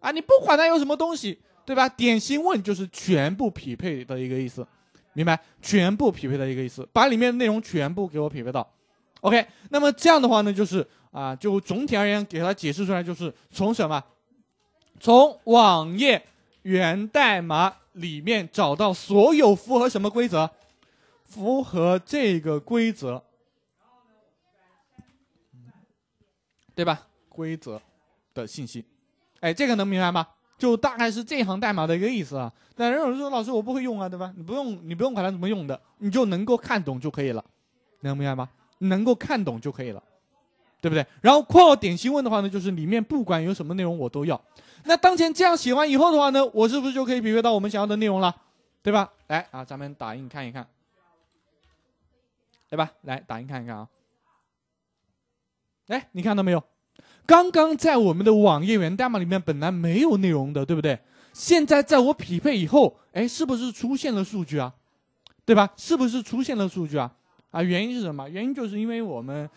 啊，你不管它有什么东西，对吧？点心问就是全部匹配的一个意思，明白？全部匹配的一个意思，把里面内容全部给我匹配到，OK。那么这样的话呢，就是。啊，就总体而言，给它解释出来就是从什么？从网页源代码里面找到所有符合什么规则？符合这个规则，对吧？规则的信息，哎，这个能明白吗？就大概是这行代码的一个意思啊。那有人说老师我不会用啊，对吧？你不用你不用管它怎么用的，你就能够看懂就可以了，能明白吗？能够看懂就可以了。对不对？然后括号点心问的话呢，就是里面不管有什么内容我都要。那当前这样写完以后的话呢，我是不是就可以匹配到我们想要的内容了？对吧？来啊，咱们打印看一看，对吧？来打印看一看啊。哎，你看到没有？刚刚在我们的网页源代码里面本来没有内容的，对不对？现在在我匹配以后，哎，是不是出现了数据啊？对吧？是不是出现了数据啊？啊，原因是什么？原因就是因为我们。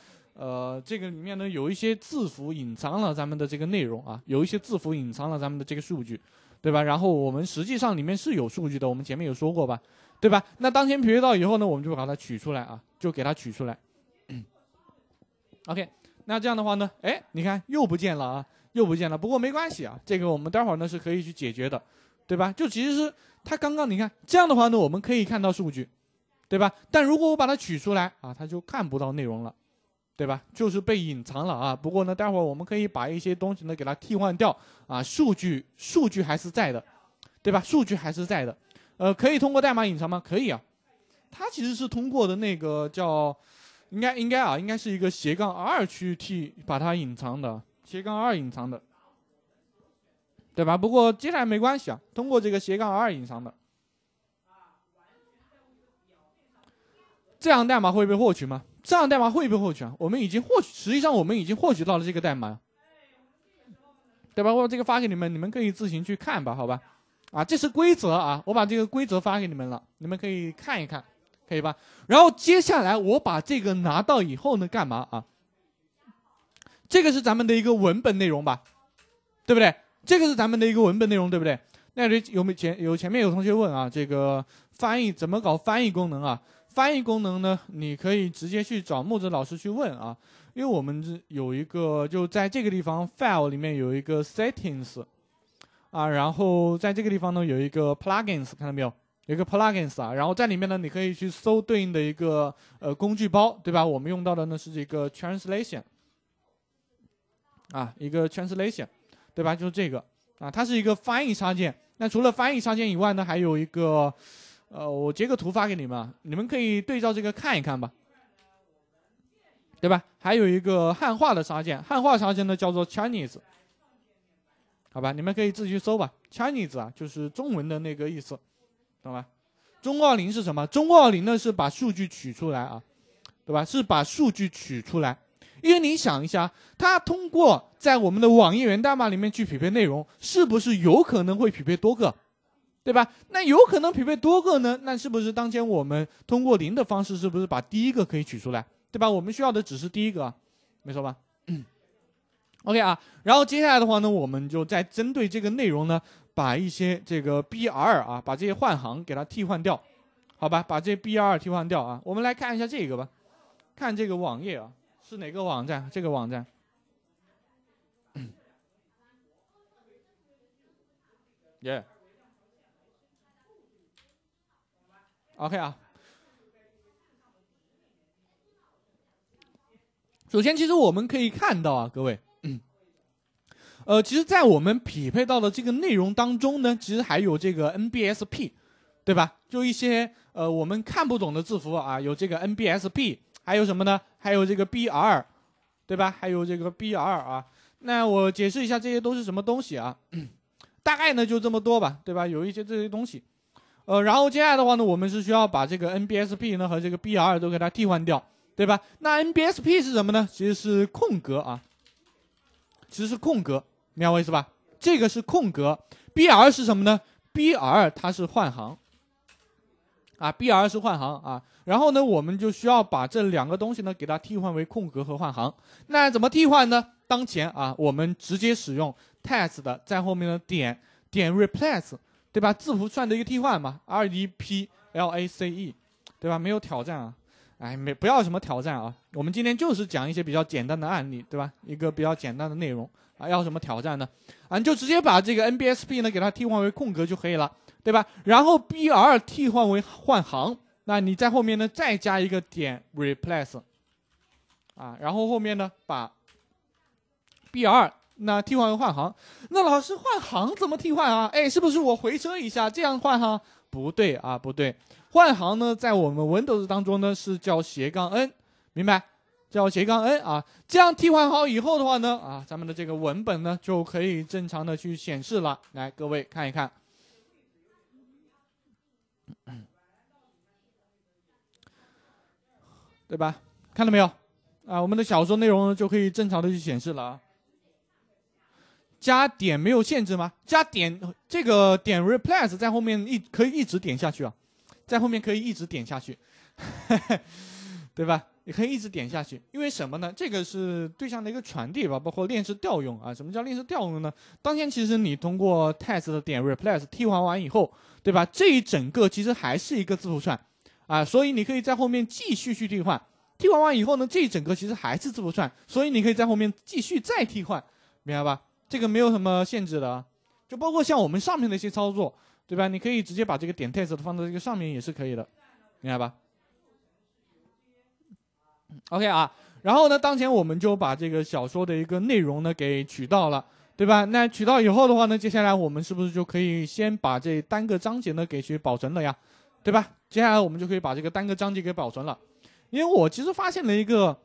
呃，这个里面呢有一些字符隐藏了咱们的这个内容啊，有一些字符隐藏了咱们的这个数据，对吧？然后我们实际上里面是有数据的，我们前面有说过吧，对吧？那当前匹配到以后呢，我们就把它取出来啊，就给它取出来。OK，那这样的话呢，哎，你看又不见了啊，又不见了。不过没关系啊，这个我们待会儿呢是可以去解决的，对吧？就其实它刚刚你看这样的话呢，我们可以看到数据，对吧？但如果我把它取出来啊，它就看不到内容了。对吧？就是被隐藏了啊。不过呢，待会儿我们可以把一些东西呢给它替换掉啊。数据数据还是在的，对吧？数据还是在的。呃，可以通过代码隐藏吗？可以啊。它其实是通过的那个叫，应该应该啊，应该是一个斜杠二去替把它隐藏的，斜杠二隐藏的，对吧？不过接下来没关系啊，通过这个斜杠二隐藏的，这样代码会被获取吗？这样代码会不会获取啊？我们已经获取，实际上我们已经获取到了这个代码，对吧？我把这个发给你们，你们可以自行去看吧，好吧？啊，这是规则啊，我把这个规则发给你们了，你们可以看一看，可以吧？然后接下来我把这个拿到以后呢，干嘛啊？这个是咱们的一个文本内容吧，对不对？这个是咱们的一个文本内容，对不对？那里有没前有前面有同学问啊？这个翻译怎么搞翻译功能啊？翻译功能呢？你可以直接去找木子老师去问啊，因为我们这有一个，就在这个地方 file 里面有一个 settings，啊，然后在这个地方呢有一个 plugins，看到没有？有一个 plugins 啊，然后在里面呢你可以去搜对应的一个呃工具包，对吧？我们用到的呢是这个 translation，啊，一个 translation，对吧？就是这个啊，它是一个翻译插件。那除了翻译插件以外呢，还有一个。呃，我截个图发给你们，你们可以对照这个看一看吧，对吧？还有一个汉化的插件，汉化插件呢叫做 Chinese，好吧？你们可以自己去搜吧，Chinese 啊，就是中文的那个意思，懂吧？中二零是什么？中二零呢是把数据取出来啊，对吧？是把数据取出来，因为你想一下，它通过在我们的网页源代码里面去匹配内容，是不是有可能会匹配多个？对吧？那有可能匹配多个呢？那是不是当前我们通过零的方式，是不是把第一个可以取出来？对吧？我们需要的只是第一个，没错吧？OK 啊，然后接下来的话呢，我们就再针对这个内容呢，把一些这个 BR 啊，把这些换行给它替换掉，好吧？把这 BR 替换掉啊。我们来看一下这个吧，看这个网页啊，是哪个网站？这个网站，Yeah。OK 啊，首先，其实我们可以看到啊，各位，呃，其实，在我们匹配到的这个内容当中呢，其实还有这个 NBSP，对吧？就一些呃我们看不懂的字符啊，有这个 NBSP，还有什么呢？还有这个 BR，对吧？还有这个 BR 啊。那我解释一下，这些都是什么东西啊？大概呢就这么多吧，对吧？有一些这些东西。呃，然后接下来的话呢，我们是需要把这个 N B S P 呢和这个 B R 都给它替换掉，对吧？那 N B S P 是什么呢？其实是空格啊，其实是空格，明白我意思吧？这个是空格，B R 是什么呢？B R 它是换行啊，B R 是换行啊。然后呢，我们就需要把这两个东西呢给它替换为空格和换行。那怎么替换呢？当前啊，我们直接使用 T E s T 的在后面的点点 R E P L A C E。对吧？字符串的一个替换嘛，R E P L A C E，对吧？没有挑战啊，哎，没不要什么挑战啊。我们今天就是讲一些比较简单的案例，对吧？一个比较简单的内容啊，要什么挑战呢？啊，你就直接把这个 N B S P 呢给它替换为空格就可以了，对吧？然后 B R 替换为换行，那你在后面呢再加一个点 replace，啊，然后后面呢把 B R。那替换为换行，那老师换行怎么替换啊？哎，是不是我回车一下这样换哈？不对啊，不对，换行呢，在我们 Windows 当中呢是叫斜杠 n，明白？叫斜杠 n 啊，这样替换好以后的话呢，啊，咱们的这个文本呢就可以正常的去显示了。来，各位看一看，对吧？看到没有？啊，我们的小说内容就可以正常的去显示了啊。加点没有限制吗？加点这个点 replace 在后面一可以一直点下去啊，在后面可以一直点下去，对吧？也可以一直点下去，因为什么呢？这个是对象的一个传递吧，包括链式调用啊。什么叫链式调用呢？当天其实你通过 test 的点 replace 替换完以后，对吧？这一整个其实还是一个字符串啊，所以你可以在后面继续去替换。替换完以后呢，这一整个其实还是字符串，所以你可以在后面继续再替换，明白吧？这个没有什么限制的，就包括像我们上面的一些操作，对吧？你可以直接把这个点 t e s t 放在这个上面也是可以的，明白吧？OK 啊，然后呢，当前我们就把这个小说的一个内容呢给取到了，对吧？那取到以后的话呢，接下来我们是不是就可以先把这单个章节呢给去保存了呀？对吧？接下来我们就可以把这个单个章节给保存了，因为我其实发现了一个，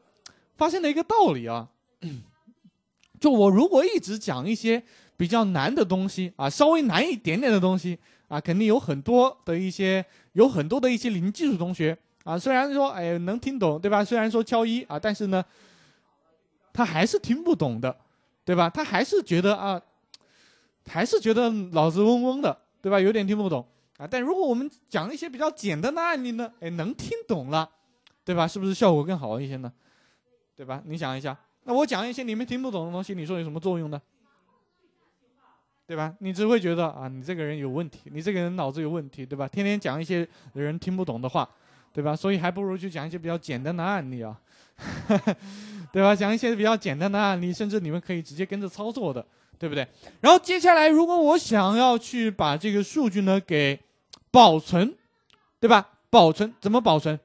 发现了一个道理啊。就我如果一直讲一些比较难的东西啊，稍微难一点点的东西啊，肯定有很多的一些有很多的一些零基础同学啊，虽然说哎能听懂对吧？虽然说敲一啊，但是呢，他还是听不懂的，对吧？他还是觉得啊，还是觉得脑子嗡嗡的，对吧？有点听不懂啊。但如果我们讲一些比较简单的案例呢，哎，能听懂了，对吧？是不是效果更好一些呢？对吧？你想一下。那我讲一些你们听不懂的东西，你说有什么作用呢？对吧？你只会觉得啊，你这个人有问题，你这个人脑子有问题，对吧？天天讲一些人听不懂的话，对吧？所以还不如去讲一些比较简单的案例啊，对吧？讲一些比较简单的案例，甚至你们可以直接跟着操作的，对不对？然后接下来，如果我想要去把这个数据呢给保存，对吧？保存怎么保存？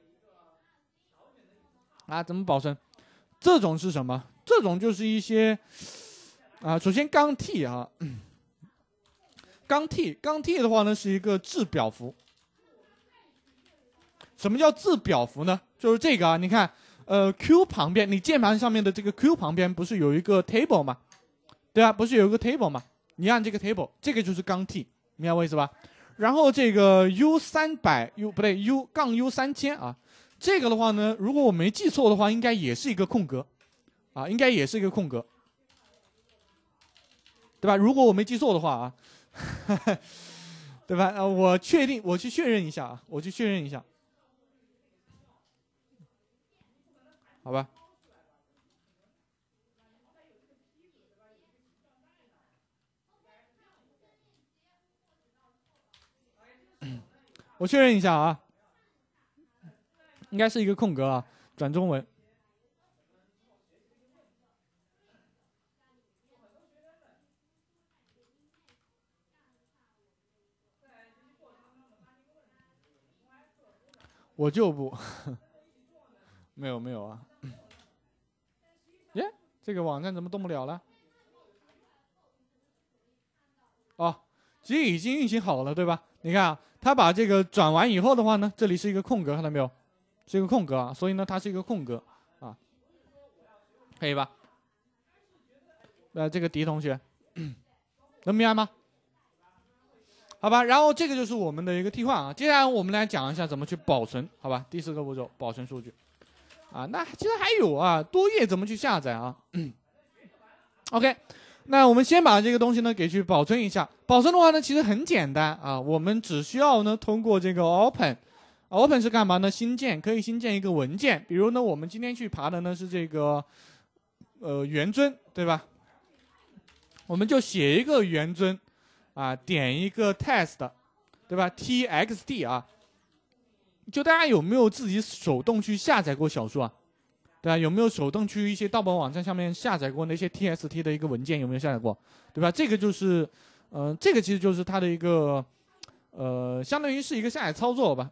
啊，怎么保存？这种是什么？这种就是一些啊，首先，钢 T 啊，钢 T，钢 T 的话呢，是一个制表符。什么叫制表符呢？就是这个啊，你看，呃，Q 旁边，你键盘上面的这个 Q 旁边不是有一个 table 吗？对啊，不是有一个 table 吗？你按这个 table，这个就是钢 T，明白我意思吧？然后这个 U 三百 U 不对 U 杠 U 三千啊。这个的话呢，如果我没记错的话，应该也是一个空格，啊，应该也是一个空格，对吧？如果我没记错的话啊，对吧？啊，我确定，我去确认一下啊，我去确认一下，好吧，我确认一下啊。应该是一个空格啊，转中文。我就不，没有没有啊，耶！这个网站怎么动不了了？哦，其实已经运行好了，对吧？你看啊，它把这个转完以后的话呢，这里是一个空格，看到没有？是一个空格啊，所以呢，它是一个空格啊，可以吧？那这个迪同学能明白吗？好吧，然后这个就是我们的一个替换啊。接下来我们来讲一下怎么去保存，好吧？第四个步骤，保存数据啊。那其实还有啊，多页怎么去下载啊？OK，那我们先把这个东西呢给去保存一下。保存的话呢，其实很简单啊，我们只需要呢通过这个 open。open 是干嘛呢？新建可以新建一个文件，比如呢，我们今天去爬的呢是这个，呃，元尊对吧？我们就写一个元尊啊，点一个 test 对吧？txt 啊，就大家有没有自己手动去下载过小说啊？对吧？有没有手动去一些盗版网站上面下载过那些 txt 的一个文件？有没有下载过？对吧？这个就是，嗯，这个其实就是它的一个，呃，相当于是一个下载操作吧。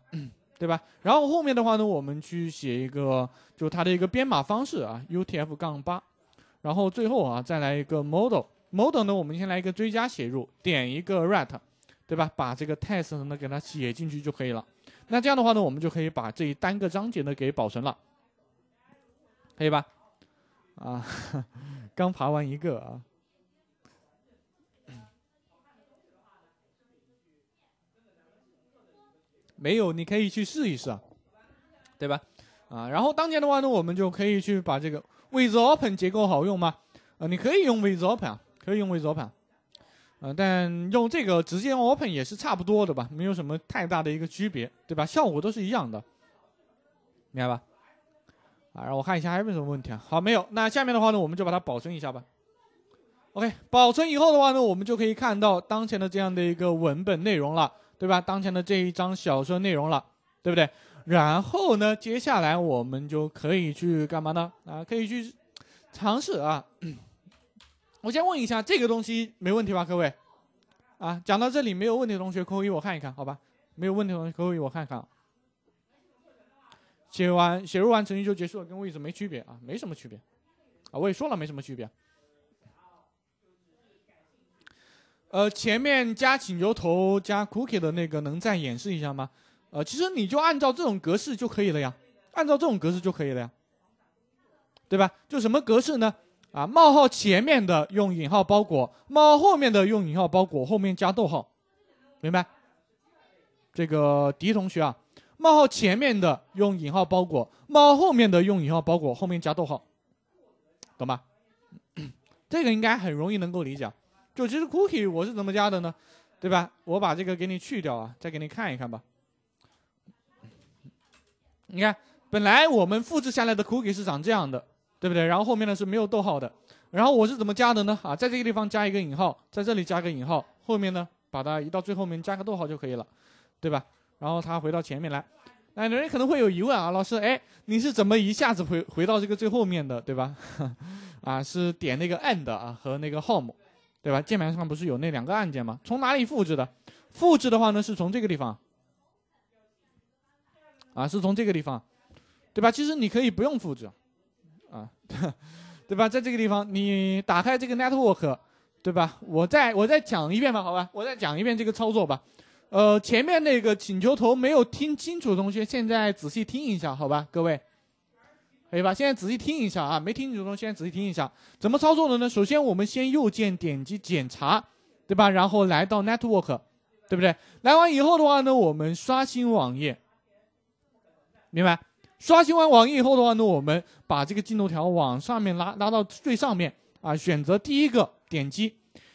对吧？然后后面的话呢，我们去写一个，就是它的一个编码方式啊，UTF-8。然后最后啊，再来一个 model。model 呢，我们先来一个追加写入，点一个 write，对吧？把这个 test 呢给它写进去就可以了。那这样的话呢，我们就可以把这一单个章节呢给保存了，可以吧？啊，刚爬完一个啊。没有，你可以去试一试啊，对吧？啊，然后当前的话呢，我们就可以去把这个 with open 结构好用吗？啊，你可以用 with open 啊，可以用 with open，啊，但用这个直接 open 也是差不多的吧，没有什么太大的一个区别，对吧？效果都是一样的，明白吧？啊，让我看一下还有没有什么问题啊？好，没有。那下面的话呢，我们就把它保存一下吧。OK，保存以后的话呢，我们就可以看到当前的这样的一个文本内容了。对吧？当前的这一章小说内容了，对不对？然后呢，接下来我们就可以去干嘛呢？啊，可以去尝试啊。我先问一下，这个东西没问题吧，各位？啊，讲到这里没有问题的同学扣一，我看一看，好吧？没有问题的同学扣一，我看看。写完写入完程序就结束了，跟位置没区别啊，没什么区别啊，我也说了没什么区别。呃，前面加请求头加 cookie 的那个能再演示一下吗？呃，其实你就按照这种格式就可以了呀，按照这种格式就可以了呀，对吧？就什么格式呢？啊，冒号前面的用引号包裹，冒号后面的用引号包裹，后面加逗号，明白？这个狄同学啊，冒号前面的用引号包裹，冒号后面的用引号包裹，后面加逗号，懂吗？这个应该很容易能够理解。就其实 cookie 我是怎么加的呢，对吧？我把这个给你去掉啊，再给你看一看吧。你看，本来我们复制下来的 cookie 是长这样的，对不对？然后后面呢是没有逗号的。然后我是怎么加的呢？啊，在这个地方加一个引号，在这里加个引号，后面呢把它移到最后面加个逗号就可以了，对吧？然后它回到前面来。那有人可能会有疑问啊，老师，哎，你是怎么一下子回回到这个最后面的，对吧？啊，是点那个 end 啊和那个 home。对吧？键盘上不是有那两个按键吗？从哪里复制的？复制的话呢，是从这个地方。啊，是从这个地方，对吧？其实你可以不用复制，啊，对吧？在这个地方，你打开这个 network，对吧？我再我再讲一遍吧，好吧？我再讲一遍这个操作吧。呃，前面那个请求头没有听清楚，同学，现在仔细听一下，好吧？各位。可以吧？现在仔细听一下啊，没听清楚的，现在仔细听一下，怎么操作的呢？首先我们先右键点击检查，对吧？然后来到 Network，对不对？来完以后的话呢，我们刷新网页，明白？刷新完网页以后的话呢，我们把这个进度条往上面拉，拉到最上面啊，选择第一个点击。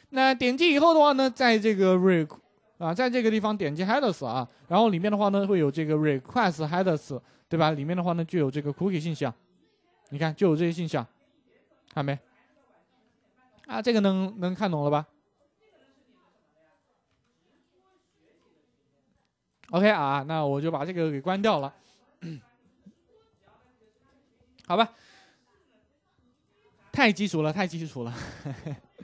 那点击以后的话呢，在这个 Re，啊，在这个地方点击 Headers 啊，然后里面的话呢会有这个 Request Headers，对吧？里面的话呢就有这个 Cookie 信息啊。你看，就有这些现象，看没？啊，这个能能看懂了吧？OK 啊，那我就把这个给关掉了。好吧，太基础了，太基础了。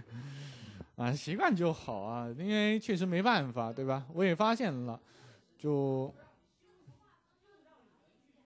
啊，习惯就好啊，因为确实没办法，对吧？我也发现了，就。